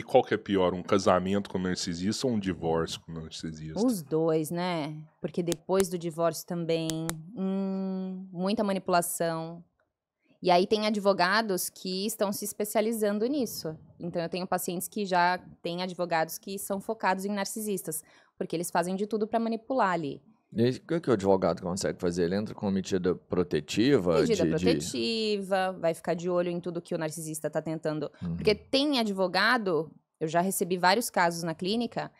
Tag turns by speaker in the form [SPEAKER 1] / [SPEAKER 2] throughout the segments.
[SPEAKER 1] E qual que é pior, um casamento com narcisista ou um divórcio com narcisista? Os
[SPEAKER 2] dois, né? Porque depois do divórcio também, hum, muita manipulação. E aí tem advogados que estão se especializando nisso. Então eu tenho pacientes que já têm advogados que são focados em narcisistas, porque eles fazem de tudo para manipular ali.
[SPEAKER 3] E o é que o advogado consegue fazer? Ele entra com medida protetiva? Medida de,
[SPEAKER 2] protetiva, de... vai ficar de olho em tudo que o narcisista está tentando. Uhum. Porque tem advogado, eu já recebi vários casos na clínica,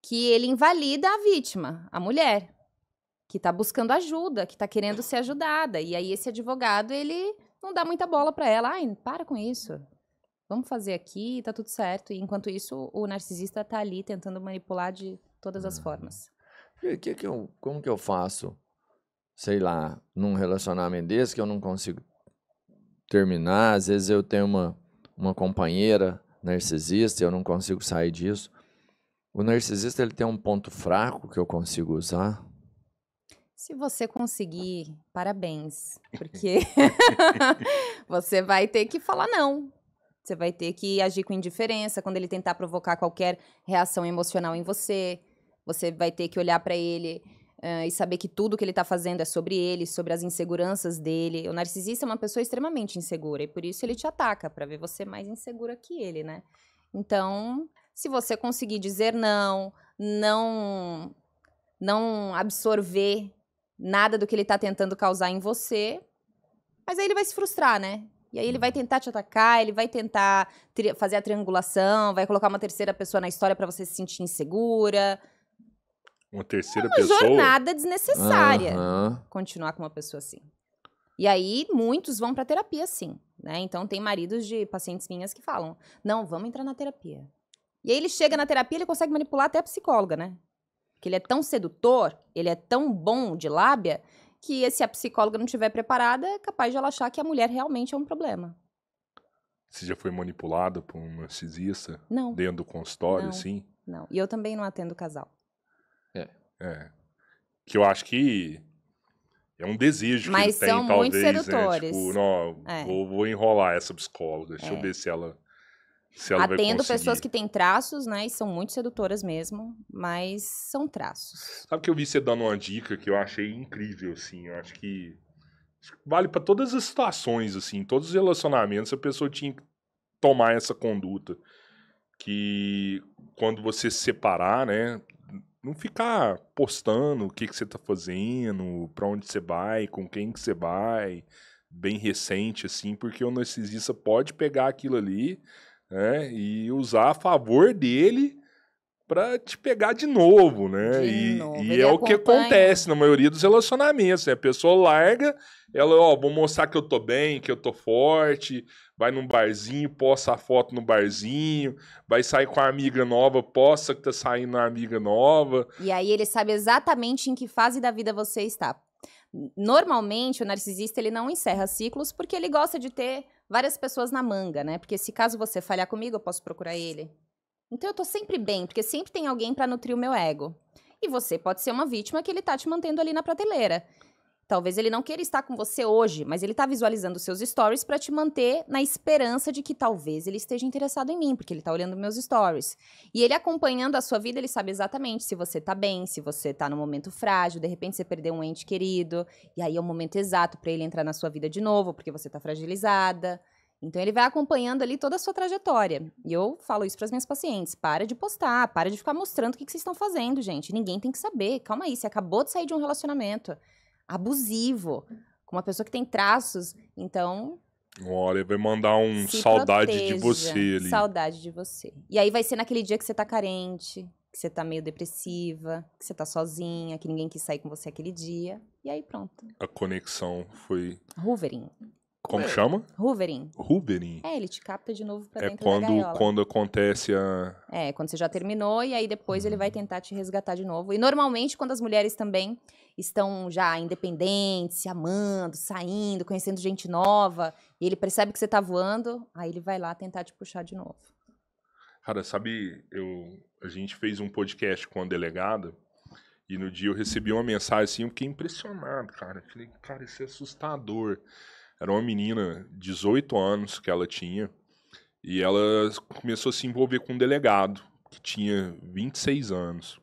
[SPEAKER 2] que ele invalida a vítima, a mulher, que está buscando ajuda, que está querendo ser ajudada. E aí esse advogado, ele não dá muita bola para ela. Ai, para com isso. Vamos fazer aqui, tá tudo certo. E enquanto isso, o narcisista está ali tentando manipular de todas as uhum. formas
[SPEAKER 3] que que eu, como que eu faço, sei lá, num relacionamento desse que eu não consigo terminar? Às vezes eu tenho uma, uma companheira narcisista e eu não consigo sair disso. O narcisista ele tem um ponto fraco que eu consigo usar.
[SPEAKER 2] Se você conseguir, parabéns, porque você vai ter que falar não. Você vai ter que agir com indiferença quando ele tentar provocar qualquer reação emocional em você. Você vai ter que olhar para ele uh, e saber que tudo que ele está fazendo é sobre ele, sobre as inseguranças dele. O narcisista é uma pessoa extremamente insegura e por isso ele te ataca, para ver você mais insegura que ele, né? Então, se você conseguir dizer não, não não absorver nada do que ele está tentando causar em você, mas aí ele vai se frustrar, né? E aí ele vai tentar te atacar, ele vai tentar fazer a triangulação, vai colocar uma terceira pessoa na história para você se sentir insegura
[SPEAKER 1] uma terceira uma pessoa. Uma jornada desnecessária.
[SPEAKER 2] Uhum. Continuar com uma pessoa assim. E aí, muitos vão pra terapia, sim. Né? Então, tem maridos de pacientes minhas que falam: não, vamos entrar na terapia. E aí, ele chega na terapia, ele consegue manipular até a psicóloga, né? Porque ele é tão sedutor, ele é tão bom de lábia, que se a psicóloga não estiver preparada, é capaz de ela achar que a mulher realmente é um problema.
[SPEAKER 1] Você já foi manipulada por um narcisista? Não. Dentro do consultório, não, assim? Não.
[SPEAKER 2] E eu também não atendo casal.
[SPEAKER 1] É. é. Que eu acho que é um desejo Mas que ele tem, talvez, sedutores. né? Tipo, não, é. vou, vou, enrolar essa psicóloga, deixa é. eu ver se ela se ela Atendo pessoas que
[SPEAKER 2] têm traços, né? E são muito sedutoras mesmo, mas são traços.
[SPEAKER 1] Sabe que eu vi você dando uma dica que eu achei incrível, assim. Eu acho que vale para todas as situações, assim, todos os relacionamentos, a pessoa tinha que tomar essa conduta. Que quando você se separar, né? não ficar postando o que, que você tá fazendo, para onde você vai, com quem que você vai, bem recente, assim, porque o narcisista pode pegar aquilo ali né, e usar a favor dele para te pegar de novo, né? De e, novo. e é acompanha. o que acontece na maioria dos relacionamentos. Né? A pessoa larga, ela, ó, vou mostrar que eu tô bem, que eu tô forte, vai num barzinho, posta a foto no barzinho, vai sair com a amiga nova, posta que tá saindo a amiga nova.
[SPEAKER 2] E aí ele sabe exatamente em que fase da vida você está. Normalmente o narcisista ele não encerra ciclos porque ele gosta de ter várias pessoas na manga, né? Porque se caso você falhar comigo, eu posso procurar ele. Então eu tô sempre bem, porque sempre tem alguém para nutrir o meu ego. E você pode ser uma vítima que ele tá te mantendo ali na prateleira. Talvez ele não queira estar com você hoje, mas ele tá visualizando seus stories para te manter na esperança de que talvez ele esteja interessado em mim, porque ele tá olhando meus stories. E ele acompanhando a sua vida, ele sabe exatamente se você tá bem, se você tá num momento frágil, de repente você perdeu um ente querido, e aí é o momento exato para ele entrar na sua vida de novo, porque você tá fragilizada. Então ele vai acompanhando ali toda a sua trajetória. E eu falo isso para as minhas pacientes: para de postar, para de ficar mostrando o que, que vocês estão fazendo, gente. Ninguém tem que saber. Calma aí, você acabou de sair de um relacionamento abusivo com uma pessoa que tem traços. Então.
[SPEAKER 1] Olha, vai mandar um saudade proteja, de você ali.
[SPEAKER 2] Saudade de você. E aí vai ser naquele dia que você tá carente, que você tá meio depressiva, que você tá sozinha, que ninguém quis sair com você aquele dia. E aí pronto.
[SPEAKER 1] A conexão foi.
[SPEAKER 2] Wolverine. Como chama? Hooverin.
[SPEAKER 1] Hooverin.
[SPEAKER 2] É, ele te capta de novo pra é dentro quando, da gaiola. quando
[SPEAKER 1] acontece a...
[SPEAKER 2] É, quando você já terminou e aí depois hum. ele vai tentar te resgatar de novo. E normalmente quando as mulheres também estão já independentes, se amando, saindo, conhecendo gente nova, e ele percebe que você tá voando, aí ele vai lá tentar te puxar de novo.
[SPEAKER 1] Cara, sabe, eu, a gente fez um podcast com a delegada e no dia eu recebi uma mensagem assim, eu fiquei impressionado, cara. Eu falei, cara, isso é assustador. Era uma menina, 18 anos que ela tinha, e ela começou a se envolver com um delegado, que tinha 26 anos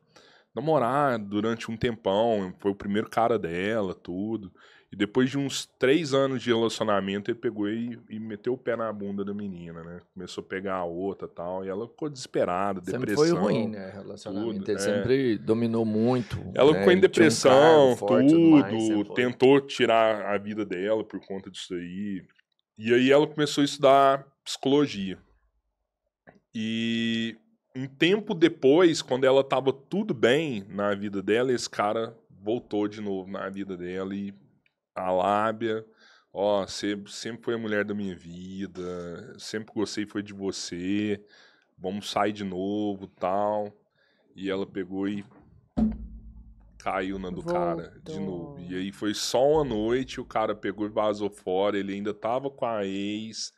[SPEAKER 1] namorar durante um tempão, foi o primeiro cara dela, tudo. E depois de uns três anos de relacionamento, ele pegou e, e, meteu o pé na bunda da menina, né? Começou a pegar a outra e tal. E ela ficou desesperada, sempre depressão. Sempre foi ruim, né? Relacionamento. Tudo, ele é. sempre
[SPEAKER 3] dominou muito. Ela né? ficou em depressão, um tudo. tudo mais,
[SPEAKER 1] tentou tirar a vida dela por conta disso aí. E aí ela começou a estudar psicologia. E um tempo depois, quando ela tava tudo bem na vida dela, esse cara voltou de novo na vida dela e a lábia. Ó, você sempre foi a mulher da minha vida, sempre gostei foi de você, vamos sair de novo tal. E ela pegou e caiu na do Voltou. cara de novo. E aí foi só uma noite, o cara pegou e vazou fora, ele ainda tava com a ex,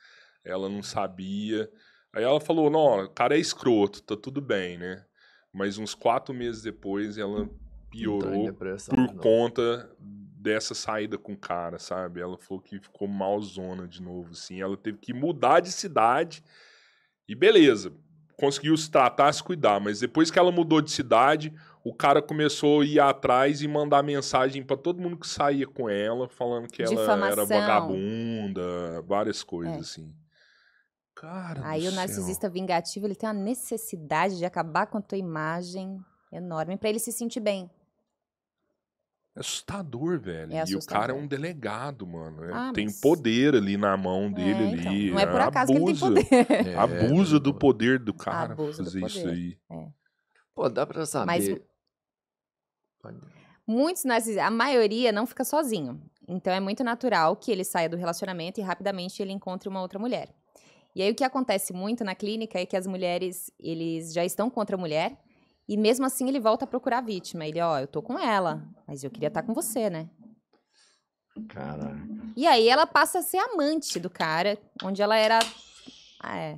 [SPEAKER 1] ela não sabia. Aí ela falou, não, o cara é escroto, tá tudo bem, né? Mas uns quatro meses depois ela piorou por não. conta dessa saída com o cara, sabe? Ela falou que ficou malzona de novo, assim. Ela teve que mudar de cidade e beleza, conseguiu se tratar, se cuidar. Mas depois que ela mudou de cidade, o cara começou a ir atrás e mandar mensagem para todo mundo que saía com ela, falando que Difamação. ela era vagabunda, várias coisas, é. assim.
[SPEAKER 2] Cara Aí o narcisista céu. vingativo, ele tem uma necessidade de acabar com a tua imagem enorme para ele se sentir bem.
[SPEAKER 1] É assustador, velho. É assustador. E o cara é um delegado, mano. É, ah, tem mas... poder ali na mão dele. É, então. Não é, é por acaso abusa, que ele tem poder. É, abusa do poder do cara abusa fazer isso aí. É.
[SPEAKER 3] Pô, dá pra saber.
[SPEAKER 2] Mas, muitos narcisistas, a maioria não fica sozinho. Então é muito natural que ele saia do relacionamento e rapidamente ele encontre uma outra mulher. E aí o que acontece muito na clínica é que as mulheres, eles já estão contra a mulher e mesmo assim ele volta a procurar a vítima. Ele, ó, oh, eu tô com ela, mas eu queria estar tá com você, né? cara E aí ela passa a ser amante do cara, onde ela era. Ah, é.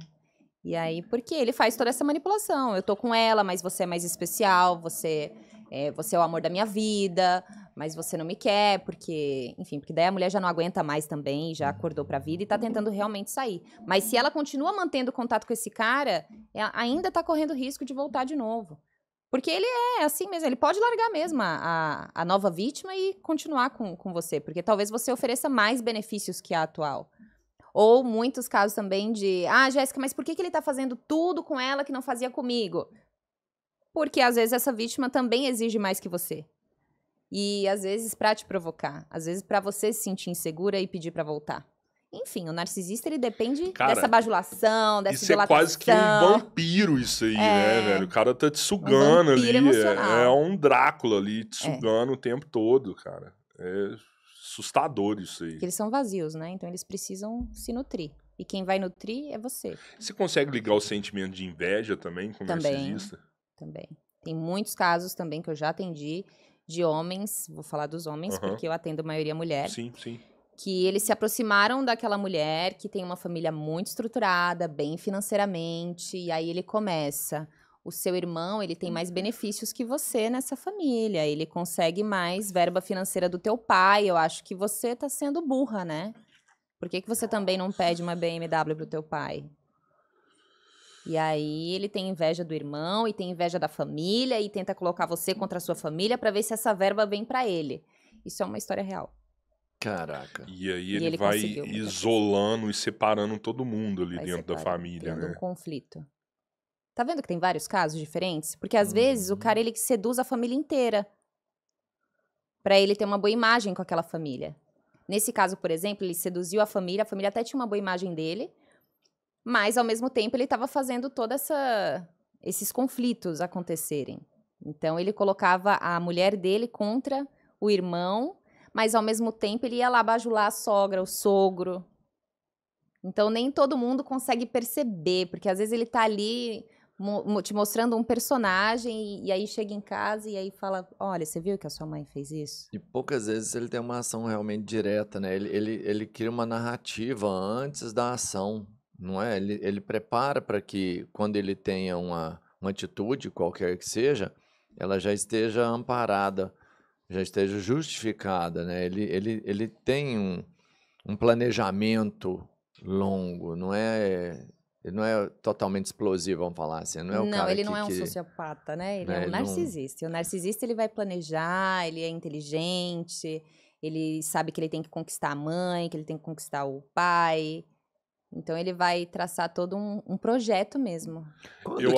[SPEAKER 2] E aí, porque ele faz toda essa manipulação. Eu tô com ela, mas você é mais especial, você é, você é o amor da minha vida, mas você não me quer, porque, enfim, porque daí a mulher já não aguenta mais também, já acordou pra vida e tá tentando realmente sair. Mas se ela continua mantendo contato com esse cara, ainda tá correndo risco de voltar de novo. Porque ele é assim mesmo, ele pode largar mesmo a, a, a nova vítima e continuar com, com você, porque talvez você ofereça mais benefícios que a atual. Ou muitos casos também de, ah, Jéssica, mas por que, que ele tá fazendo tudo com ela que não fazia comigo? Porque às vezes essa vítima também exige mais que você. E às vezes para te provocar, às vezes para você se sentir insegura e pedir para voltar. Enfim, o narcisista ele depende cara, dessa bajulação, dessa isso idolatração. Isso é quase que um
[SPEAKER 1] vampiro isso aí, né, é, né, velho? O cara tá te sugando um ali, é, é, um Drácula ali te é. sugando é. o tempo todo, cara. É assustador isso aí. Porque eles
[SPEAKER 2] são vazios, né? Então eles precisam se nutrir. E quem vai nutrir é você.
[SPEAKER 1] Você consegue ligar o sentimento de inveja também com o também, narcisista? Também.
[SPEAKER 2] Tem muitos casos também que eu já atendi de homens, vou falar dos homens, uhum. porque eu atendo a maioria mulher. Sim, sim. Que eles se aproximaram daquela mulher que tem uma família muito estruturada, bem financeiramente, e aí ele começa. O seu irmão, ele tem mais uhum. benefícios que você nessa família, ele consegue mais verba financeira do teu pai. Eu acho que você tá sendo burra, né? Por que, que você também não pede uma BMW pro teu pai? E aí ele tem inveja do irmão e tem inveja da família e tenta colocar você contra a sua família para ver se essa verba vem para ele. Isso é uma história real.
[SPEAKER 1] Caraca. E aí ele, e ele vai isolando e separando todo mundo ali vai dentro da família, né? um
[SPEAKER 2] conflito. Tá vendo que tem vários casos diferentes? Porque às hum. vezes o cara uhum. ele seduz a família inteira para ele ter uma boa imagem com aquela família. Nesse caso, por exemplo, ele seduziu a família, a família até tinha uma boa imagem dele, mas, ao mesmo tempo, ele estava fazendo toda essa esses conflitos acontecerem. Então ele colocava a mulher dele contra o irmão, mas ao mesmo tempo ele ia lá bajular a sogra, o sogro. Então nem todo mundo consegue perceber, porque às vezes ele está ali mo te mostrando um personagem e, e, aí chega em casa e aí fala, olha, você viu que a sua mãe fez isso? E
[SPEAKER 3] poucas vezes ele tem uma ação realmente direta, né? Ele, ele, ele cria uma narrativa antes da ação não é? Ele, ele prepara para que quando ele tenha uma, uma atitude, qualquer que seja, ela já esteja amparada, já esteja justificada, né? Ele, ele, ele tem um, um planejamento longo, não é ele não é totalmente explosivo, vamos falar assim. Não, é o não ele não é um que...
[SPEAKER 2] sociopata, né? Ele né? é um narcisista. Não... O narcisista ele vai planejar, ele é inteligente, ele sabe que ele tem que conquistar a mãe, que ele tem que conquistar o pai, então ele vai traçar todo um, um projeto mesmo.
[SPEAKER 1] Eu